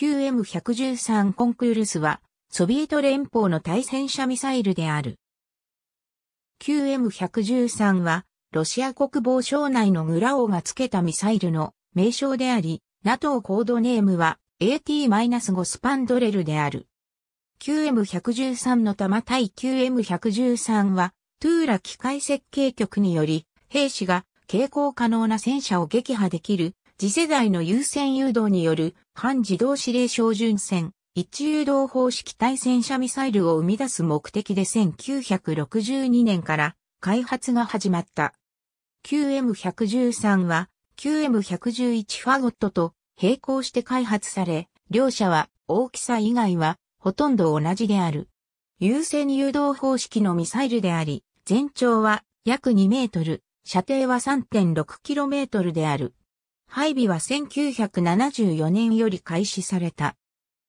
QM113 コンクールスは、ソビエト連邦の対戦車ミサイルである。QM113 は、ロシア国防省内のグラオが付けたミサイルの名称であり、NATO コードネームは AT-5 スパンドレルである。QM113 の弾対 QM113 は、トゥーラ機械設計局により、兵士が携行可能な戦車を撃破できる次世代の優先誘導による反自動指令照準戦、一誘導方式対戦車ミサイルを生み出す目的で1962年から開発が始まった。QM113 は QM111 ファゴットと並行して開発され、両者は大きさ以外はほとんど同じである。優先誘導方式のミサイルであり、全長は約2メートル、射程は3 6トルである。配備は1974年より開始された。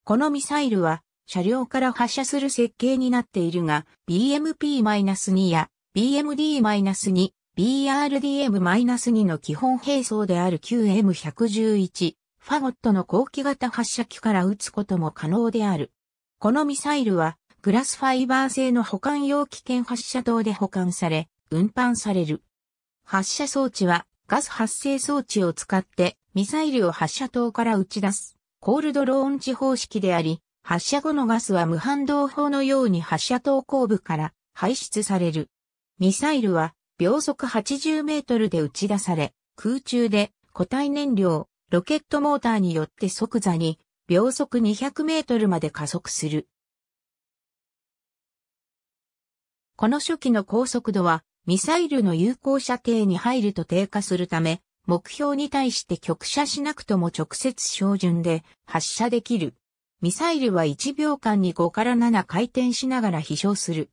このミサイルは車両から発射する設計になっているが、BMP-2 や BMD-2、BRDM-2 の基本兵装である QM111、ファゴットの後期型発射機から撃つことも可能である。このミサイルは、グラスファイバー製の保管用危険発射塔で保管され、運搬される。発射装置は、ガス発生装置を使ってミサイルを発射塔から打ち出すコールドローン地方式であり、発射後のガスは無反動砲のように発射塔後部から排出される。ミサイルは秒速80メートルで打ち出され、空中で固体燃料、ロケットモーターによって即座に秒速200メートルまで加速する。この初期の高速度はミサイルの有効射程に入ると低下するため、目標に対して極射しなくとも直接照準で発射できる。ミサイルは1秒間に5から7回転しながら飛翔する。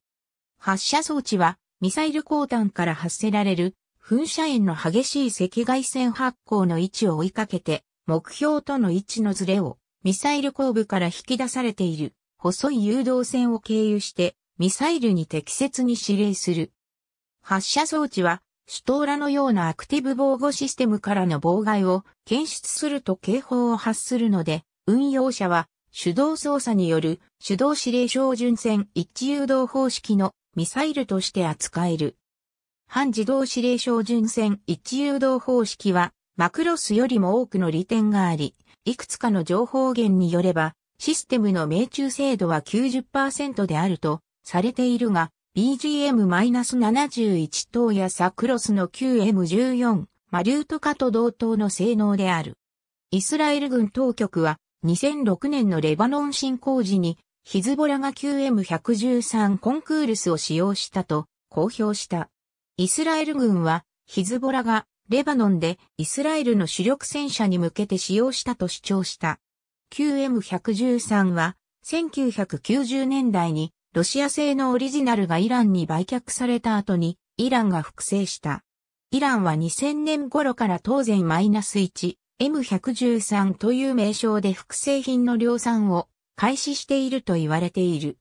発射装置はミサイル後段から発せられる噴射炎の激しい赤外線発光の位置を追いかけて目標との位置のズレをミサイル後部から引き出されている細い誘導線を経由してミサイルに適切に指令する。発射装置は、シュトーラのようなアクティブ防護システムからの妨害を検出すると警報を発するので、運用者は手動操作による手動指令照準線一致誘導方式のミサイルとして扱える。半自動指令照準線一致誘導方式はマクロスよりも多くの利点があり、いくつかの情報源によればシステムの命中精度は90%であるとされているが、BGM-71 等やサクロスの q m 1 4マリュートカと同等の性能である。イスラエル軍当局は2006年のレバノン侵攻時にヒズボラが q m 1 1 3コンクールスを使用したと公表した。イスラエル軍はヒズボラがレバノンでイスラエルの主力戦車に向けて使用したと主張した。q m 1 1 3は1990年代にロシア製のオリジナルがイランに売却された後に、イランが複製した。イランは2000年頃から当然 -1、M113 という名称で複製品の量産を開始していると言われている。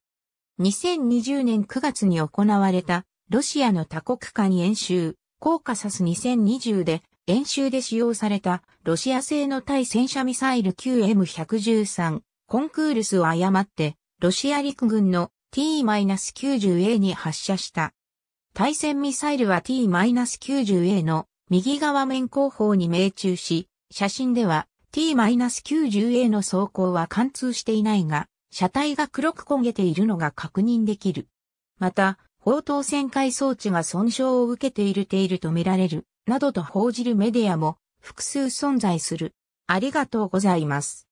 2020年9月に行われたロシアの多国間演習、コーカサス2020で演習で使用されたロシア製の対戦車ミサイル QM113 コンクールスを誤ってロシア陸軍の T-90A に発射した。対戦ミサイルは T-90A の右側面後方に命中し、写真では T-90A の走行は貫通していないが、車体が黒く焦げているのが確認できる。また、砲塔旋回装置が損傷を受けているているとみられる、などと報じるメディアも複数存在する。ありがとうございます。